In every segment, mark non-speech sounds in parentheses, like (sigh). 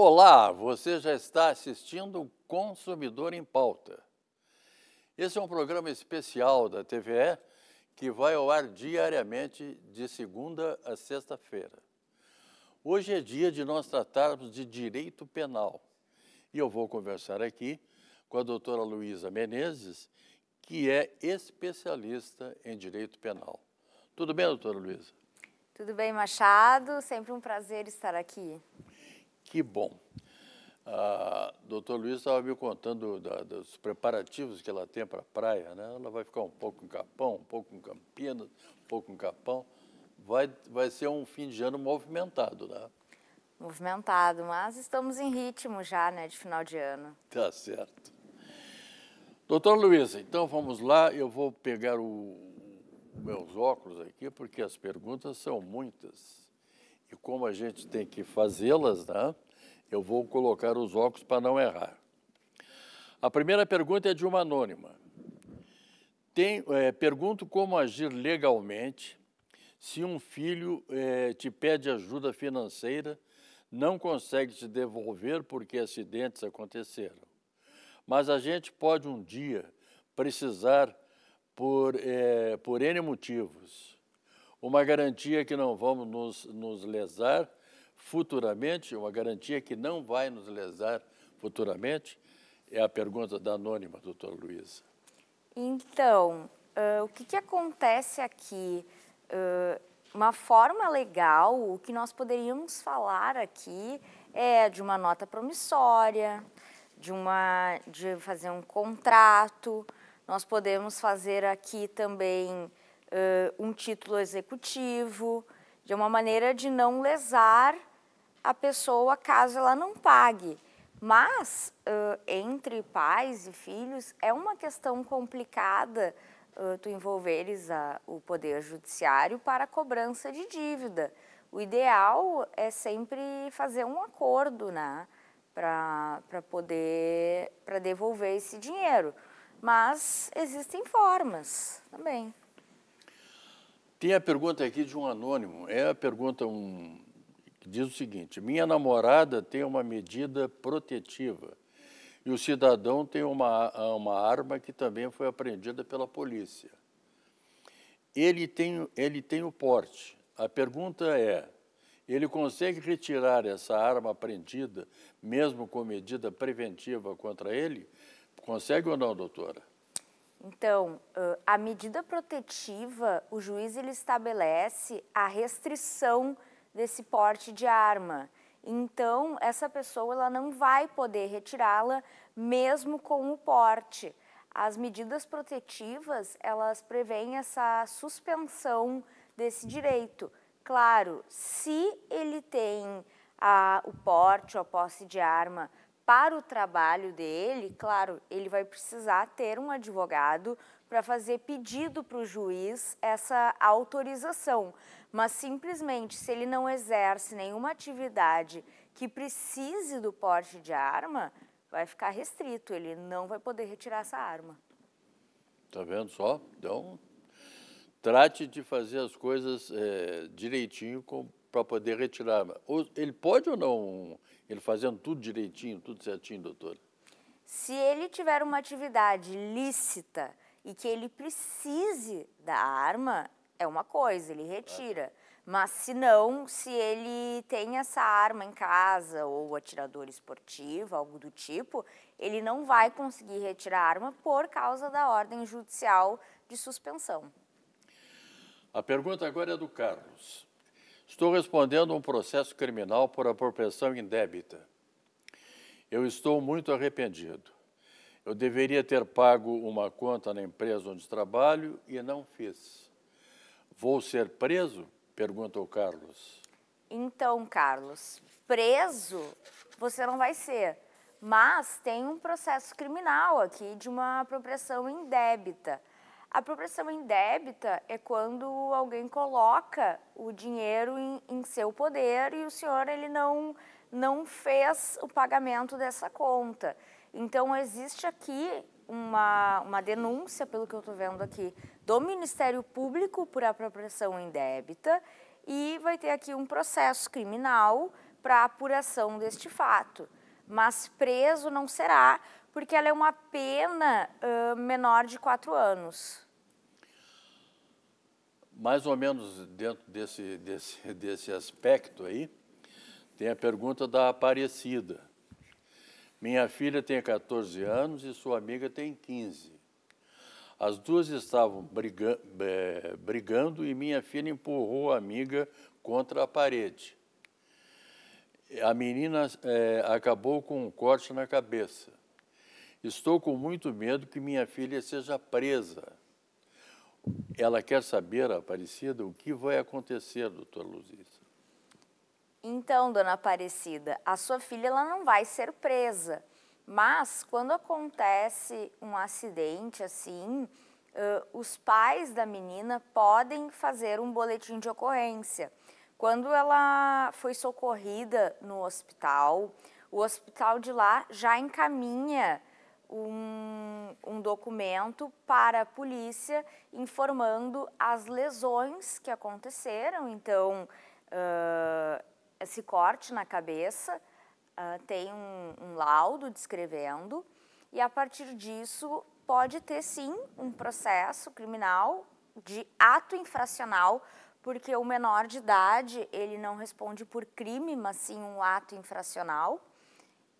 Olá, você já está assistindo Consumidor em Pauta. Esse é um programa especial da TVE que vai ao ar diariamente de segunda a sexta-feira. Hoje é dia de nós tratarmos de direito penal e eu vou conversar aqui com a doutora Luísa Menezes, que é especialista em direito penal. Tudo bem, doutora Luísa? Tudo bem, Machado. Sempre um prazer estar aqui. Que bom. A ah, doutor Luiz estava me contando da, dos preparativos que ela tem para a praia, né? Ela vai ficar um pouco em Capão, um pouco em Campinas, um pouco em Capão. Vai, vai ser um fim de ano movimentado, né? Movimentado, mas estamos em ritmo já, né, de final de ano. Tá certo. Doutor Luiz, então vamos lá. Eu vou pegar os meus óculos aqui, porque as perguntas são muitas e como a gente tem que fazê-las, né? eu vou colocar os óculos para não errar. A primeira pergunta é de uma anônima. Tem, é, pergunto como agir legalmente se um filho é, te pede ajuda financeira, não consegue te devolver porque acidentes aconteceram. Mas a gente pode um dia precisar por, é, por N motivos uma garantia que não vamos nos, nos lesar futuramente, uma garantia que não vai nos lesar futuramente? É a pergunta da anônima, doutora Luísa. Então, uh, o que, que, acontece aqui? Uh, uma forma legal, o que nós poderíamos falar aqui é de uma nota promissória, de, uma, de fazer um contrato, nós podemos fazer aqui também uh, um título executivo, de uma maneira de não lesar a pessoa caso ela não pague. Mas uh, entre pais e filhos é uma questão complicada uh, tu envolveres a, o poder judiciário para a cobrança de dívida. O ideal é sempre fazer um acordo, né? para poder para devolver esse dinheiro. Mas existem formas também. Tem a pergunta aqui de um anônimo. É a pergunta um, que diz o seguinte: Minha namorada tem uma medida protetiva e o cidadão tem uma, uma arma que também foi apreendida pela polícia. Ele tem, ele tem o porte. A pergunta é: ele consegue retirar essa arma apreendida, mesmo com medida preventiva contra ele? Consegue ou não, doutora? Então, a medida protetiva, o juiz ele estabelece a restrição desse porte de arma. Então, essa pessoa ela não vai poder retirá-la mesmo com o porte. As medidas protetivas, elas prevêem essa suspensão desse direito. Claro, se ele tem a, ah, o porte ou a posse de arma para o trabalho dele, claro, ele vai precisar ter um advogado para fazer pedido para o juiz essa autorização. Mas simplesmente, se ele não exerce nenhuma atividade que precise do porte de arma, vai ficar restrito, ele não vai poder retirar essa arma. Tá vendo só? Então, trate de fazer as coisas é, direitinho para poder retirar. Ele pode ou não ele fazendo tudo direitinho, tudo certinho, doutora? Se ele tiver uma atividade lícita e que ele precise da arma, é uma coisa, ele retira. Mas se não, se ele tem essa arma em casa ou atirador esportivo, algo do tipo, ele não vai conseguir retirar a arma por causa da ordem judicial de suspensão. A pergunta agora é do Carlos. Estou respondendo um processo criminal por apropriação indébita. Eu estou muito arrependido. Eu deveria ter pago uma conta na empresa onde trabalho e não fiz. Vou ser preso? Perguntou Carlos. Então, Carlos, preso você não vai ser, mas tem um processo criminal aqui de uma apropriação indébita. A apropriação indébita é quando alguém coloca o dinheiro em, em, seu poder e o senhor ele não, não fez o pagamento dessa conta. Então, existe aqui uma, uma denúncia, pelo que eu estou vendo aqui, do Ministério Público por apropriação indébita e vai ter aqui um processo criminal para apuração deste fato. Mas preso não será, porque ela é uma pena uh, menor de quatro anos. Mais ou menos dentro desse, desse, (laughs) desse aspecto aí, tem a pergunta da Aparecida. Minha filha tem 14 anos e sua amiga tem 15. As duas estavam briga é, brigando e minha filha empurrou a amiga contra a parede. A menina é, acabou com um corte na cabeça. Estou com muito medo que minha filha seja presa. Ela quer saber, Aparecida, o que vai acontecer, doutor Luzícia. Então, dona Aparecida, a sua filha ela não vai ser presa, mas quando acontece um acidente assim, uh, os pais da menina podem fazer um boletim de ocorrência. Quando ela foi socorrida no hospital, o hospital de lá já encaminha um, um documento para a polícia informando as lesões que aconteceram. Então, uh, esse corte na cabeça uh, tem um, um laudo descrevendo, e a partir disso pode ter sim um processo criminal de ato infracional, porque o menor de idade ele não responde por crime, mas sim um ato infracional,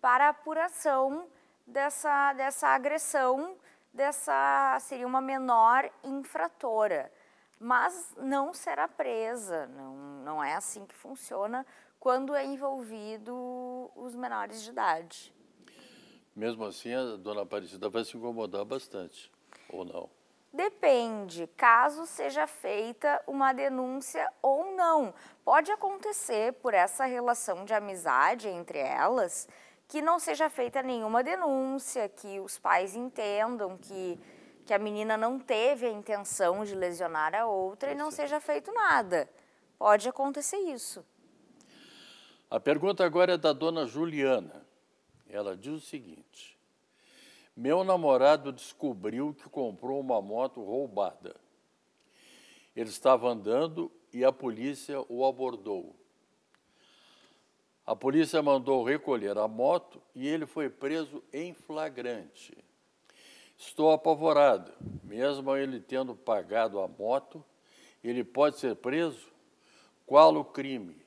para apuração dessa, dessa agressão, dessa seria uma menor infratora, mas não será presa, não, não é assim que funciona quando é envolvido os menores de idade. Mesmo assim, a dona Aparecida vai se incomodar bastante, ou não? Depende, caso seja feita uma denúncia ou não. Pode acontecer por essa relação de amizade entre elas que não seja feita nenhuma denúncia, que os pais entendam que, que a menina não teve a intenção de lesionar a outra e não seja feito nada. Pode acontecer isso. A pergunta agora é da dona Juliana. Ela diz o seguinte: Meu namorado descobriu que comprou uma moto roubada. Ele estava andando e a polícia o abordou. A polícia mandou recolher a moto e ele foi preso em flagrante. Estou apavorado. Mesmo ele tendo pagado a moto, ele pode ser preso? Qual o crime?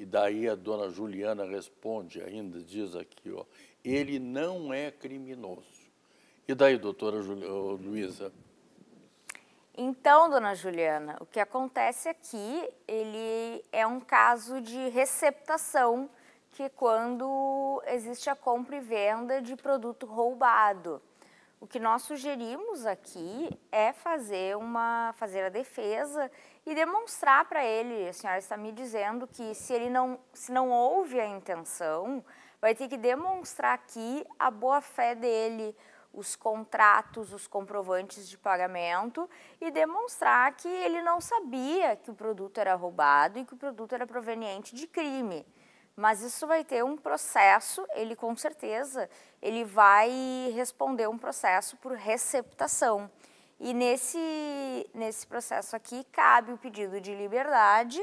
E daí a dona Juliana responde, ainda diz aqui, ó, ele não é criminoso. E daí, doutora Jul... Luísa? Então, dona Juliana, o que acontece aqui, é ele é um caso de receptação, que quando existe a compra e venda de produto roubado. O que nós sugerimos aqui é fazer uma fazer a defesa e demonstrar para ele, a senhora está me dizendo que se ele não se não houve a intenção, vai ter que demonstrar aqui a boa fé dele, os contratos, os comprovantes de pagamento e demonstrar que ele não sabia que o produto era roubado e que o produto era proveniente de crime. Mas isso vai ter um processo, ele com certeza, ele vai responder um processo por receptação. E nesse, nesse processo aqui cabe o pedido de liberdade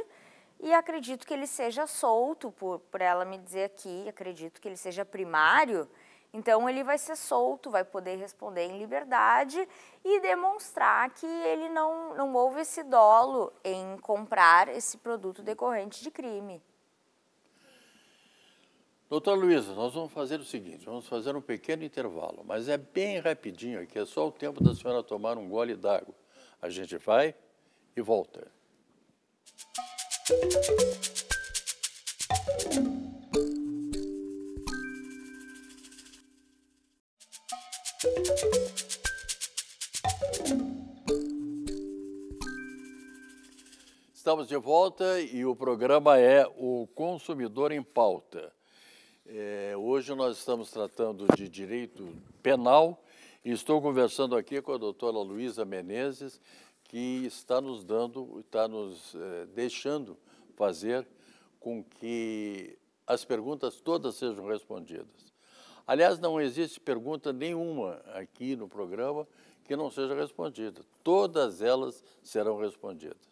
e acredito que ele seja solto, por, por ela me dizer aqui, acredito que ele seja primário, então ele vai ser solto, vai poder responder em liberdade e demonstrar que ele não, não houve esse dolo em comprar esse produto decorrente de crime. Doutora Luísa, nós vamos fazer o seguinte, vamos fazer um pequeno intervalo, mas é bem rapidinho aqui, é só o tempo da senhora tomar um gole d'água. A gente vai e volta. Música Estamos de volta e o programa é O Consumidor em Pauta. É, hoje nós estamos tratando de direito penal e estou conversando aqui com a doutora Luísa Menezes, que está nos dando, está nos é, deixando fazer com que as perguntas todas sejam respondidas. Aliás, não existe pergunta nenhuma aqui no programa que não seja respondida. Todas elas serão respondidas.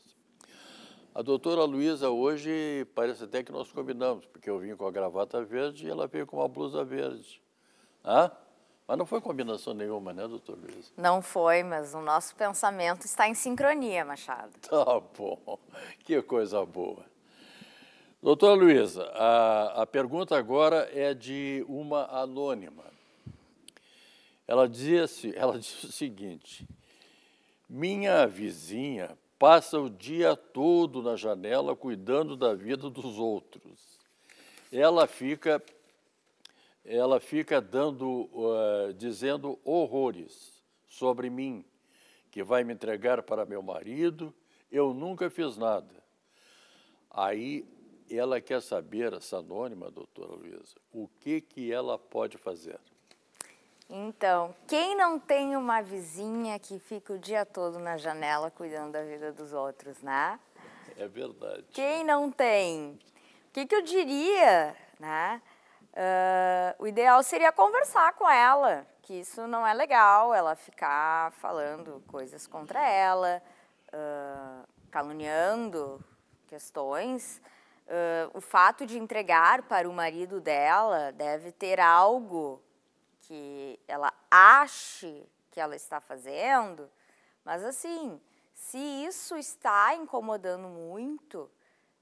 A doutora Luísa hoje parece até que nós combinamos, porque eu vim com a gravata verde e ela veio com uma blusa verde. Hã? Mas não foi combinação nenhuma, né, doutora Luísa? Não foi, mas o nosso pensamento está em sincronia, Machado. Tá bom, que coisa boa. Doutora Luísa, a, a pergunta agora é de uma anônima. Ela disse, ela disse o seguinte: minha vizinha passa o dia todo na janela cuidando da vida dos outros. Ela fica, ela fica dando, uh, dizendo horrores sobre mim, que vai me entregar para meu marido. Eu nunca fiz nada. Aí ela quer saber, essa anônima, doutora Luísa, o que, que ela pode fazer. Então, quem não tem uma vizinha que fica o dia todo na janela cuidando da vida dos outros, né? É verdade. Quem não tem? O que, que eu diria, né? Uh, o ideal seria conversar com ela, que isso não é legal, ela ficar falando coisas contra ela, uh, caluniando questões. Uh, o fato de entregar para o marido dela deve ter algo que ela ache que ela está fazendo, mas assim, se isso está incomodando muito,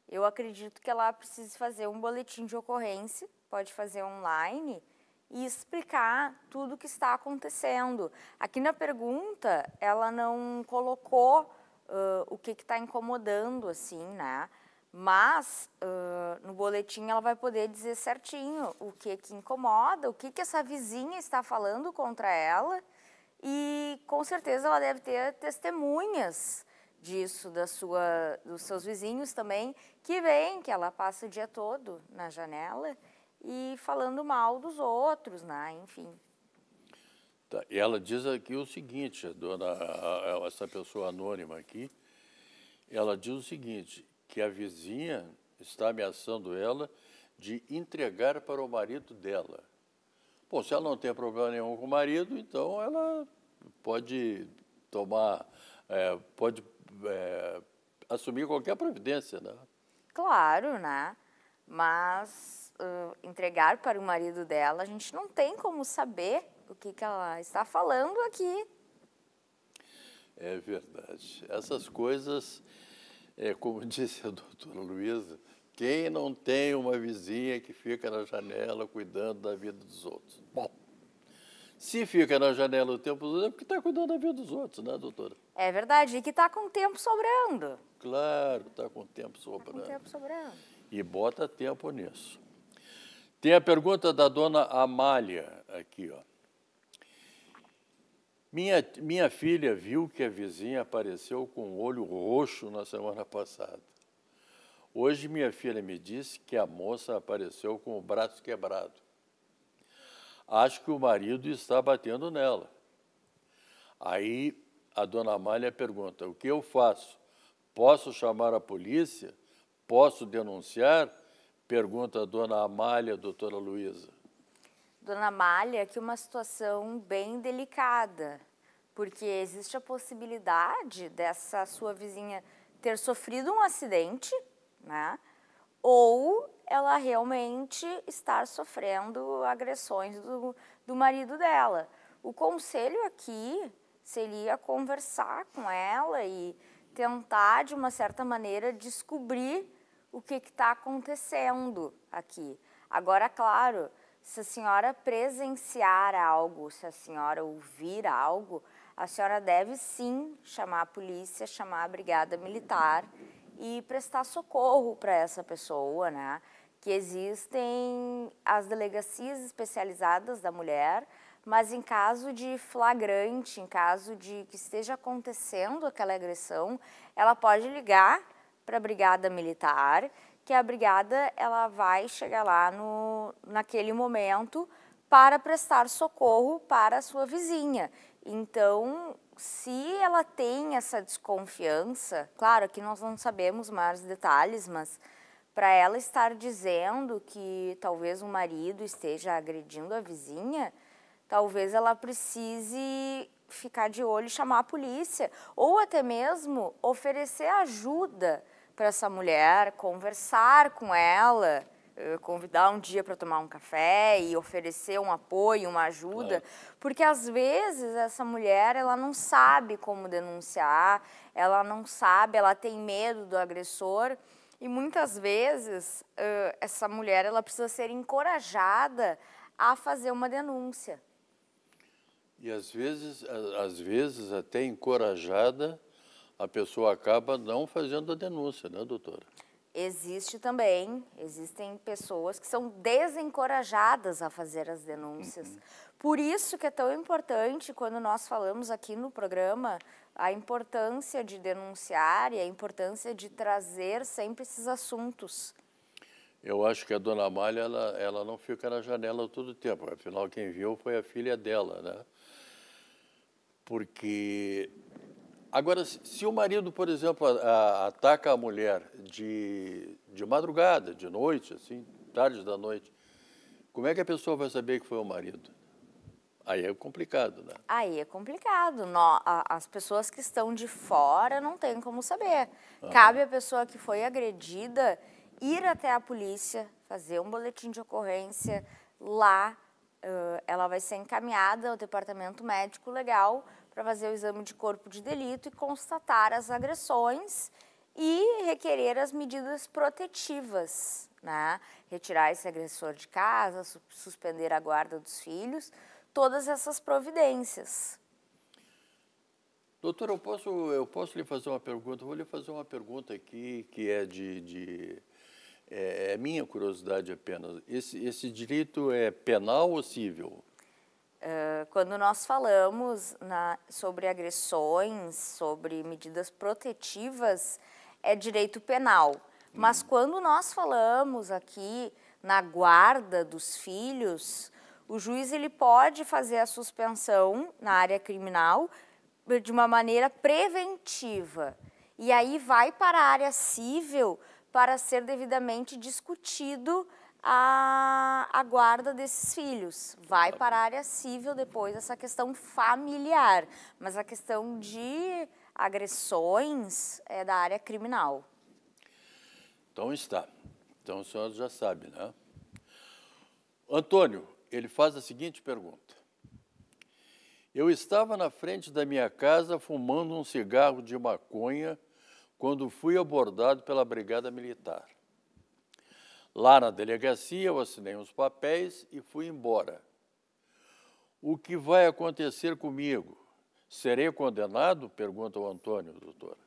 eu acredito que ela precise fazer um boletim de ocorrência, pode fazer online e explicar tudo o que está acontecendo. Aqui na pergunta, ela não colocou uh, o que está incomodando, assim, né? Mas uh, no boletim ela vai poder dizer certinho o que que incomoda, o que que essa vizinha está falando contra ela e com certeza ela deve ter testemunhas disso da sua, dos seus vizinhos também que veem que ela passa o dia todo na janela e falando mal dos outros, né? Enfim. Tá. E ela diz aqui o seguinte, dona, essa pessoa anônima aqui, ela diz o seguinte: que a vizinha está ameaçando ela de entregar para o marido dela. Bom, se ela não tem problema nenhum com o marido, então ela pode tomar, é, pode é, assumir qualquer providência, né? Claro, né? Mas uh, entregar para o marido dela, a gente não tem como saber o que, que ela está falando aqui. É verdade. Essas coisas é como (laughs) disse a doutora Luísa, quem não tem uma vizinha que fica na janela cuidando da vida dos outros? Bom, se fica na janela o tempo todo, é porque está cuidando da vida dos outros, né, doutora? É verdade, e que está com o tempo sobrando. Claro, está com o tempo sobrando. Tá com tempo sobrando. E bota tempo nisso. Tem a pergunta da dona Amália aqui, ó. Minha, minha filha viu que a vizinha apareceu com o olho roxo na semana passada. Hoje, minha filha me disse que a moça apareceu com o braço quebrado. Acho que o marido está batendo nela. Aí a dona Amália pergunta: o que eu faço? Posso chamar a polícia? Posso denunciar? Pergunta a dona Amália, doutora Luísa. Dona Malha aqui é uma situação bem delicada, porque existe a possibilidade dessa sua vizinha ter sofrido um acidente, né? Ou ela realmente estar sofrendo agressões do, do marido dela. O conselho aqui seria conversar com ela e tentar, de uma certa maneira, descobrir o que está acontecendo aqui. Agora, claro, se a senhora presenciar algo, se a senhora ouvir algo, a senhora deve sim chamar a polícia, chamar a brigada militar e prestar socorro para essa pessoa, né? Que existem as delegacias especializadas da mulher, mas em caso de flagrante, em caso de que esteja acontecendo aquela agressão, ela pode ligar para a brigada militar que a brigada ela vai chegar lá no, naquele momento para prestar socorro para a sua vizinha. Então, se ela tem essa desconfiança, claro que nós não sabemos mais detalhes, mas para ela estar dizendo que talvez o marido esteja agredindo a vizinha, talvez ela precise ficar de olho e chamar a polícia, ou até mesmo oferecer ajuda para essa mulher, conversar com ela, eh, convidar um dia para tomar um café e oferecer um apoio, uma ajuda, claro. porque às vezes essa mulher ela não sabe como denunciar, ela não sabe, ela tem medo do agressor e muitas vezes eh, essa mulher ela precisa ser encorajada a fazer uma denúncia. E às vezes, às vezes até encorajada a pessoa acaba não fazendo a denúncia, né, doutora? Existe também, existem pessoas que são desencorajadas a fazer as denúncias. Uhum. Por isso que é tão importante quando nós falamos aqui no programa a importância de denunciar e a importância de trazer sempre esses assuntos. Eu acho que a dona Amália, ela, ela não fica na janela todo o tempo, afinal quem viu foi a filha dela, né? Porque Agora, se o marido, por exemplo, ataca a mulher de, de madrugada, de noite, assim, tarde da noite, como é que a pessoa vai saber que foi o marido? Aí é complicado, né? Aí é complicado. a, as pessoas que estão de fora não têm como saber. Cabe à pessoa que foi agredida ir até a polícia, fazer um boletim de ocorrência lá. Uh, ela vai ser encaminhada ao departamento médico legal para fazer o exame de corpo de delito e constatar as agressões e requerer as medidas protetivas, né? Retirar esse agressor de casa, su suspender a guarda dos filhos, todas essas providências. Doutora, eu posso, eu posso lhe fazer uma pergunta? Vou lhe fazer uma pergunta aqui que é de. de é, é minha curiosidade apenas. Esse, esse direito é penal ou civil? Ah, quando nós falamos na, sobre agressões, sobre medidas protetivas, é direito penal. Mas uhum. quando nós falamos aqui na guarda dos filhos, o juiz ele pode fazer a suspensão na área criminal de uma maneira preventiva. E aí vai para a área civil para ser devidamente discutido a, a guarda desses filhos. Vai para a área civil depois essa questão familiar, mas a questão de agressões é da área criminal. Então está. Então o senhor já sabe, né? Antônio, ele faz a seguinte pergunta. Eu estava na frente da minha casa fumando um cigarro de maconha quando fui abordado pela Brigada Militar. Lá na delegacia, eu assinei uns papéis e fui embora. O que vai acontecer comigo? Serei condenado? Pergunta o Antônio, doutora.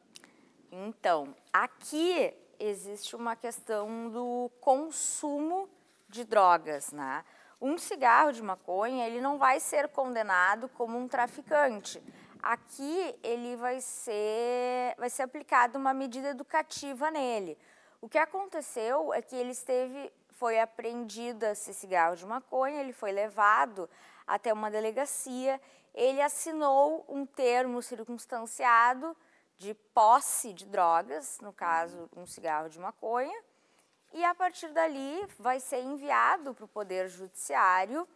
Então, aqui existe uma questão do consumo de drogas, né? Um cigarro de maconha, ele não vai ser condenado como um traficante. Aqui ele vai ser vai ser aplicada uma medida educativa nele o que aconteceu é que ele esteve, foi apreendido esse cigarro de maconha, ele foi levado até uma delegacia, ele assinou um termo circunstanciado de posse de drogas, no caso, uhum. um cigarro de maconha, e a partir dali vai ser enviado para o Poder Judiciário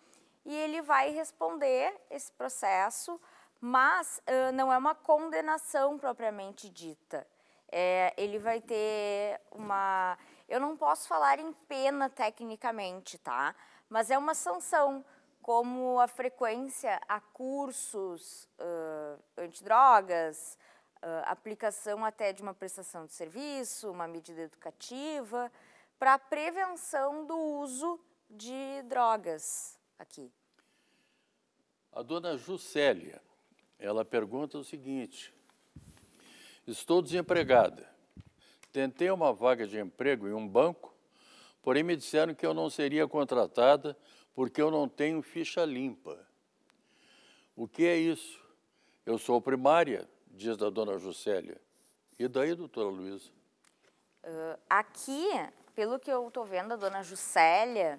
e ele vai responder esse processo, mas uh, não é uma condenação propriamente dita é, ele vai ter uma... Eu não posso falar em pena tecnicamente, tá? Mas é uma sanção, como a frequência a cursos uh, antidrogas, uh, aplicação até de uma prestação de serviço, uma medida educativa, para prevenção do uso de drogas aqui. A dona Juscelia, ela pergunta o seguinte, Estou desempregada. Tentei uma vaga de emprego em um banco, porém me disseram que eu não seria contratada porque eu não tenho ficha limpa. O que é isso? Eu sou primária, diz a dona Juscelia. E daí, doutora Luísa? Uh, aqui, pelo que eu estou vendo, a dona Juscelia,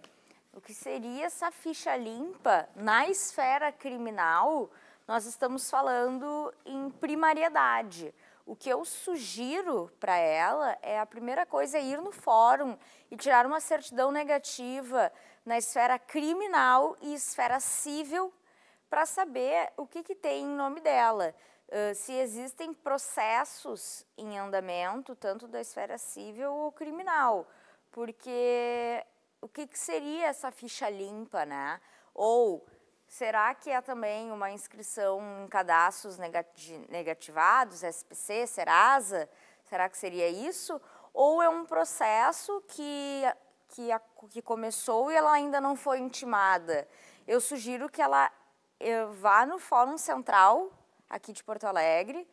o que seria essa ficha limpa na esfera criminal, nós estamos falando em primariedade. O que eu sugiro para ela é a primeira coisa é ir no fórum e tirar uma certidão negativa na esfera criminal e esfera civil para saber o que, que tem em nome dela. Uh, se existem processos em andamento, tanto da esfera civil ou criminal. Porque o que, que seria essa ficha limpa, né? Ou Será que há é também uma inscrição em cadastros negativados, SPC, Serasa? Será que seria isso? Ou é um processo que, que, a, que começou e ela ainda não foi intimada? Eu sugiro que ela eh, vá no Fórum Central, aqui de Porto Alegre,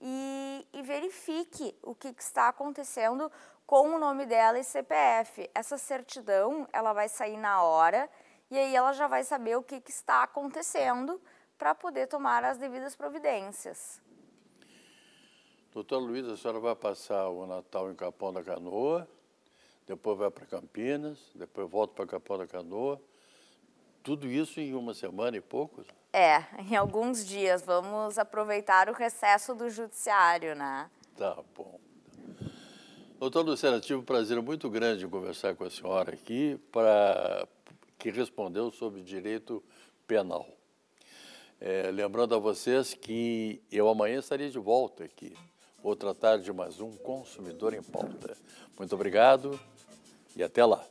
e, e verifique o que, que está acontecendo com o nome dela e CPF. Essa certidão, ela vai sair na hora e aí ela já vai saber o que, que está acontecendo para poder tomar as devidas providências. Doutora Luísa, a senhora vai passar o Natal em Capão da Canoa, depois vai para Campinas, depois volta para Capão da Canoa. Tudo isso em uma semana e pouco? É, em alguns dias. Vamos aproveitar o recesso do judiciário, né? Tá bom. Doutora Luciana, tive um prazer muito grande em conversar com a senhora aqui para que respondeu sobre direito penal. É, lembrando a vocês que eu amanhã estaria de volta aqui. Vou tratar de mais um Consumidor em Pauta. Muito obrigado e até lá.